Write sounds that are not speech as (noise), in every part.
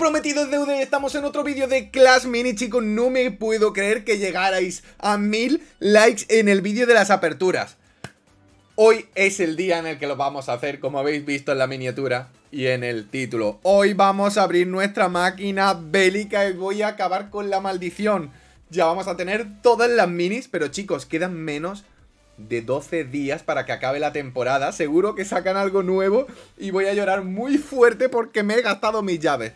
prometido de deuda estamos en otro vídeo de Clash Mini, chicos. No me puedo creer que llegarais a mil likes en el vídeo de las aperturas. Hoy es el día en el que lo vamos a hacer, como habéis visto en la miniatura y en el título. Hoy vamos a abrir nuestra máquina bélica y voy a acabar con la maldición. Ya vamos a tener todas las minis, pero chicos, quedan menos de 12 días para que acabe la temporada. Seguro que sacan algo nuevo y voy a llorar muy fuerte porque me he gastado mis llaves.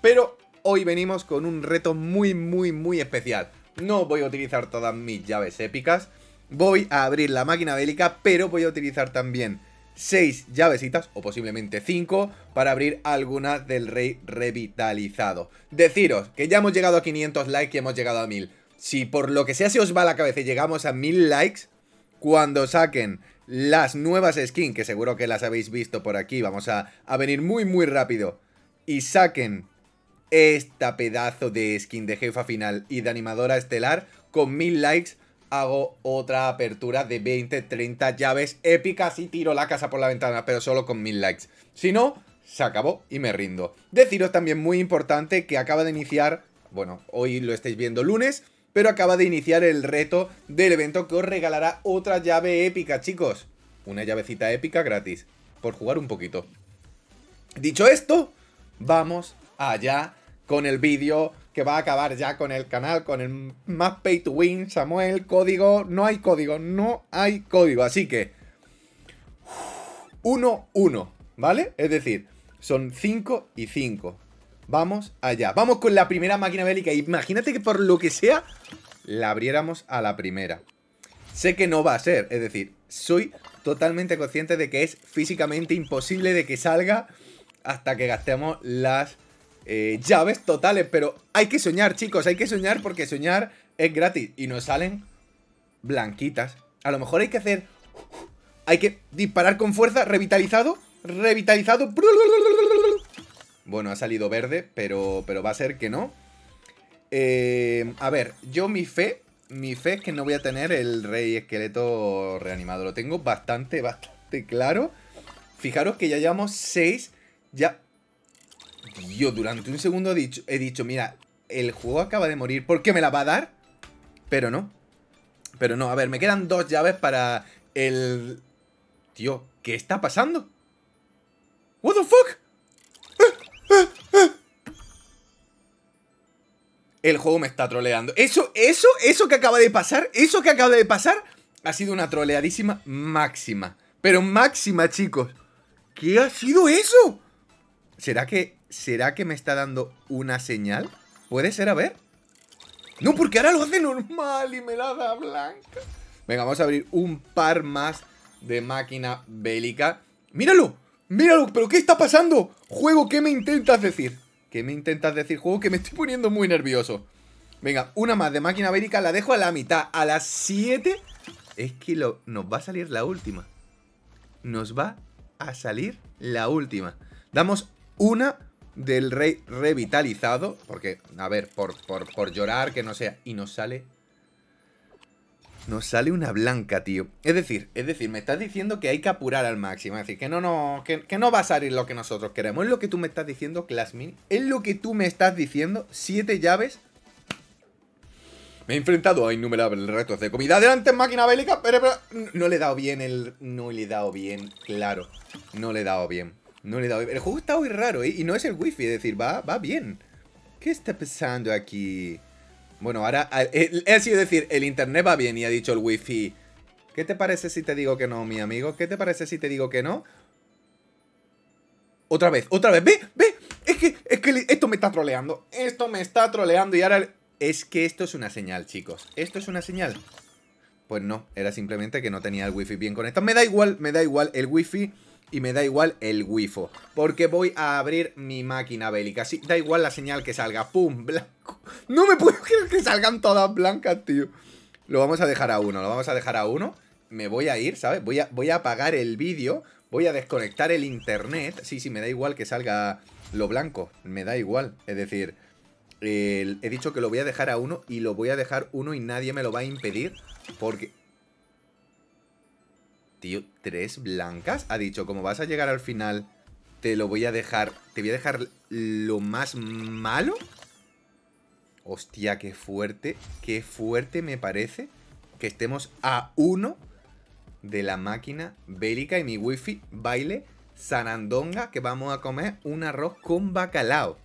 Pero hoy venimos con un reto muy, muy, muy especial. No voy a utilizar todas mis llaves épicas. Voy a abrir la máquina bélica, pero voy a utilizar también 6 llavecitas, o posiblemente 5, para abrir alguna del rey revitalizado. Deciros que ya hemos llegado a 500 likes y hemos llegado a 1000. Si por lo que sea se os va la cabeza y llegamos a 1000 likes, cuando saquen las nuevas skins, que seguro que las habéis visto por aquí, vamos a, a venir muy muy rápido, y saquen esta pedazo de skin de jefa final y de animadora estelar, con mil likes hago otra apertura de 20, 30 llaves épicas y tiro la casa por la ventana, pero solo con mil likes. Si no, se acabó y me rindo. Deciros también muy importante que acaba de iniciar, bueno, hoy lo estáis viendo lunes, pero acaba de iniciar el reto del evento que os regalará otra llave épica, chicos. Una llavecita épica gratis, por jugar un poquito. Dicho esto, vamos allá con el vídeo que va a acabar ya con el canal, con el más pay to win, Samuel, código, no hay código, no hay código, así que 1-1, ¿vale? Es decir, son 5 y 5. Vamos allá, vamos con la primera máquina bélica, imagínate que por lo que sea la abriéramos a la primera. Sé que no va a ser, es decir, soy totalmente consciente de que es físicamente imposible de que salga hasta que gastemos las eh, llaves totales, pero hay que soñar, chicos, hay que soñar porque soñar es gratis y nos salen blanquitas. A lo mejor hay que hacer... Hay que disparar con fuerza, revitalizado, revitalizado. Bueno, ha salido verde, pero, pero va a ser que no. Eh, a ver, yo mi fe, mi fe es que no voy a tener el rey esqueleto reanimado. Lo tengo bastante, bastante claro. Fijaros que ya llevamos seis. ya yo durante un segundo he dicho, he dicho, mira, el juego acaba de morir, ¿por qué me la va a dar? Pero no. Pero no, a ver, me quedan dos llaves para el... Tío, ¿qué está pasando? ¿What the fuck? El juego me está troleando. Eso, eso, eso que acaba de pasar, eso que acaba de pasar, ha sido una troleadísima máxima. Pero máxima, chicos. ¿Qué ha sido eso? ¿Será que ¿Será que me está dando una señal? ¿Puede ser? A ver. No, porque ahora lo hace normal y me la da blanca. Venga, vamos a abrir un par más de máquina bélica. ¡Míralo! ¡Míralo! ¿Pero qué está pasando? Juego, ¿qué me intentas decir? ¿Qué me intentas decir, juego? Que me estoy poniendo muy nervioso. Venga, una más de máquina bélica. La dejo a la mitad. A las 7 es que lo, nos va a salir la última. Nos va a salir la última. Damos una del rey revitalizado. Porque, a ver, por, por, llorar, que no sea. Y nos sale nos sale una blanca, tío. Es decir, es decir, me estás diciendo que hay que apurar al máximo. Es decir, que no, no, que, no va a salir lo que nosotros queremos. Es lo que tú me estás diciendo, Classmin. Es lo que tú me estás diciendo. Siete llaves. Me he enfrentado a innumerables retos de comida. Adelante, máquina bélica. Pero, pero, no le he dado bien el... No le he dado bien, claro. No le he dado bien. No le he dado. El juego está muy raro ¿eh? y no es el wifi, es decir, va, va bien. ¿Qué está pasando aquí? Bueno, ahora es sido decir, el internet va bien y ha dicho el wifi. ¿Qué te parece si te digo que no, mi amigo? ¿Qué te parece si te digo que no? Otra vez, otra vez, ve, ve. Es que, es esto me está troleando. Esto me está troleando y ahora... Es que esto es una señal, chicos. Esto es una señal. Pues no, era simplemente que no tenía el wifi bien conectado. Me da igual, me da igual. El wifi y me da igual el wifo, porque voy a abrir mi máquina bélica. Sí, da igual la señal que salga. ¡Pum! Blanco. No me puedo creer que salgan todas blancas, tío. Lo vamos a dejar a uno, lo vamos a dejar a uno. Me voy a ir, ¿sabes? Voy a, voy a apagar el vídeo, voy a desconectar el internet. Sí, sí, me da igual que salga lo blanco, me da igual. Es decir, he dicho que lo voy a dejar a uno y lo voy a dejar uno y nadie me lo va a impedir porque... Tío, tres blancas. Ha dicho, como vas a llegar al final, te lo voy a dejar... Te voy a dejar lo más malo. Hostia, qué fuerte. Qué fuerte me parece que estemos a uno de la máquina bélica y mi wifi baile sanandonga que vamos a comer un arroz con bacalao.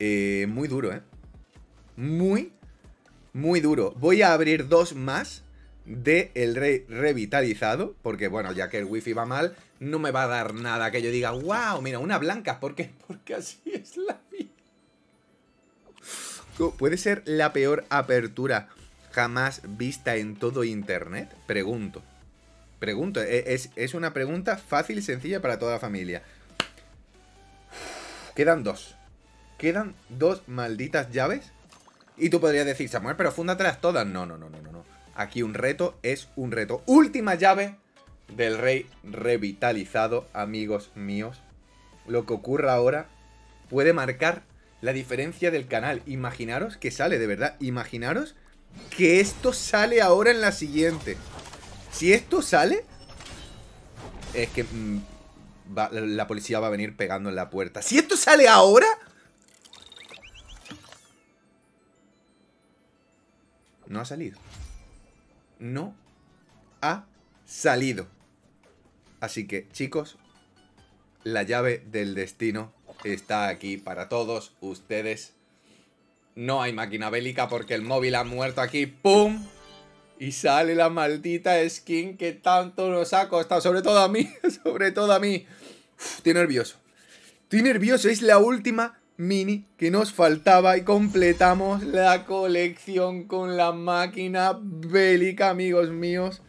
Eh, muy duro, ¿eh? Muy, muy duro. Voy a abrir dos más de El Rey revitalizado, porque bueno, ya que el wifi va mal, no me va a dar nada que yo diga, wow, mira, una blanca, porque, (laughs) porque así es la vida. ¿Puede ser la peor apertura jamás vista en todo Internet? Pregunto. Pregunto, e-, es, es una pregunta fácil y sencilla para toda la familia. Quedan dos. Quedan dos malditas llaves. Y tú podrías decir, Samuel, pero fúndatelas todas. No, no, no, no, no. Aquí un reto es un reto. Última llave del rey revitalizado, amigos míos. Lo que ocurra ahora puede marcar la diferencia del canal. Imaginaros que sale, de verdad. Imaginaros que esto sale ahora en la siguiente. Si esto sale... Es que mm, la policía va a venir pegando en la puerta. Si esto sale ahora... No ha salido no ha salido. Así que, chicos, la llave del destino está aquí para todos ustedes. No hay máquina bélica porque el móvil ha muerto aquí. ¡Pum! Y sale la maldita skin que tanto nos ha costado. Sobre todo a mí, (laughs) sobre todo a mí. estoy nervioso. Estoy nervioso, es la última mini que nos faltaba y completamos la colección con la máquina bélica, amigos míos.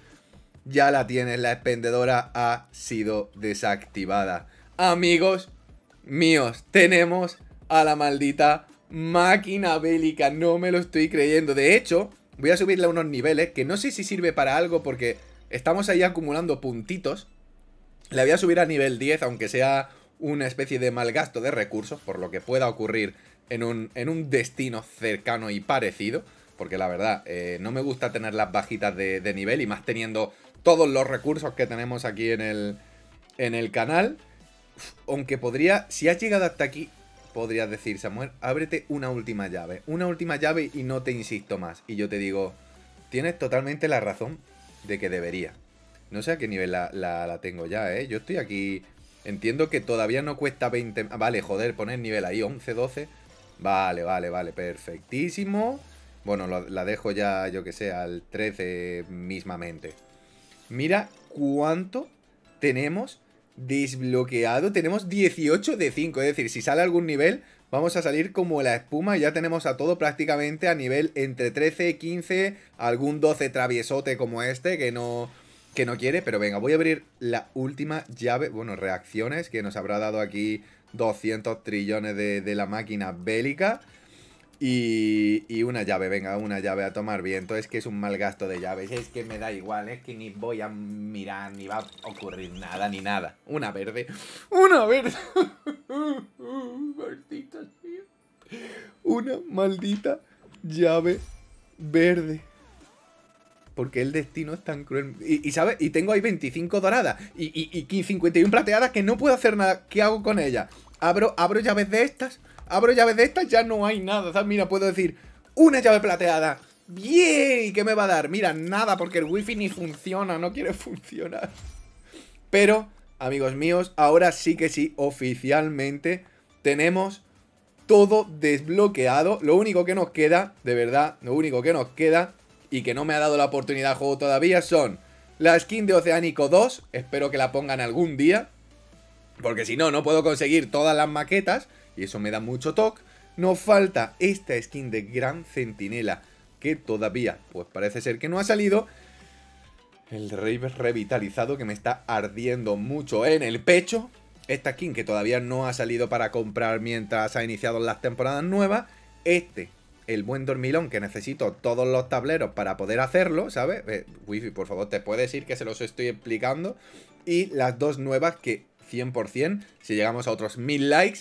Ya la tienes, la expendedora ha sido desactivada. Amigos míos, tenemos a la maldita máquina bélica, no me lo estoy creyendo. De hecho, voy a subirle a unos niveles que no sé si sirve para algo porque estamos ahí acumulando puntitos. La voy a subir a nivel 10, aunque sea una especie de malgasto de recursos, por lo que pueda ocurrir en un, destino cercano y parecido, porque la verdad, eh, no me gusta tener las bajitas de, nivel y más teniendo todos los recursos que tenemos aquí en el, en el canal. aunque podría, si has llegado hasta aquí, podrías decir, Samuel, ábrete una última llave, una última llave y no te insisto más. Y yo te digo, tienes totalmente la razón de que debería. No sé a qué nivel la, la tengo ya, ¿eh? Yo estoy aquí Entiendo que todavía no cuesta 20... Ah, vale, joder, poner nivel ahí, 11, 12. Vale, vale, vale, perfectísimo. Bueno, la dejo ya, yo que sé, al 13 mismamente. Mira cuánto tenemos desbloqueado. Tenemos 18 de 5. Es decir, si sale algún nivel, vamos a salir como la espuma. Ya tenemos a todo prácticamente a nivel entre 13, 15, algún 12 traviesote como este que no que no quiere, pero venga, voy a abrir la última llave, bueno, reacciones, que nos habrá dado aquí 200 trillones de, la máquina bélica. Y, y, una llave, venga, una llave a tomar viento. Es que es un mal gasto de llaves, es que me da igual, es que ni voy a mirar, ni va a ocurrir nada, ni nada. Una verde. ¡Una verde! (laughs) Maldita Una maldita llave verde porque el destino es tan cruel. Y, ¿sabes? Y tengo ahí 25 doradas y, y, y 51 plateadas que no puedo hacer nada. ¿Qué hago con ellas? Abro, abro llaves de estas, abro llaves de estas, ya no hay nada. Mira, puedo decir, una llave plateada. ¡Bien! qué me va a dar? Mira, nada, porque el wifi ni funciona, no quiere (laughs) funcionar. Pero, amigos míos, ahora sí que sí, oficialmente tenemos todo desbloqueado. Lo único que nos queda, de verdad, lo único que nos queda y que no me ha dado la oportunidad de juego todavía son la skin de Oceánico 2, espero que la pongan algún día, porque si no, no puedo conseguir todas las maquetas y eso me da mucho toque. Nos falta esta skin de Gran Centinela, que todavía, pues parece ser que no ha salido. El rey revitalizado que me está ardiendo mucho en el pecho. Esta skin que todavía no ha salido para comprar mientras ha iniciado las temporadas nuevas. Este el buen dormilón que necesito todos los tableros para poder hacerlo, ¿sabes? Eh, wifi, por favor, te puedes ir que se los estoy explicando. Y las dos nuevas que 100%, si llegamos a otros 1000 likes,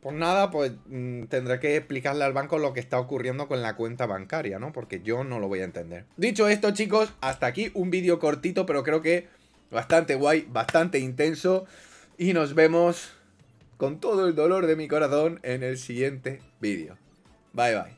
pues nada, pues mm, tendré que explicarle al banco lo que está ocurriendo con la cuenta bancaria, ¿no? Porque yo no lo voy a entender. Dicho esto, chicos, hasta aquí un vídeo cortito, pero creo que bastante guay, bastante intenso. Y nos vemos con todo el dolor de mi corazón en el siguiente vídeo. バイバイ。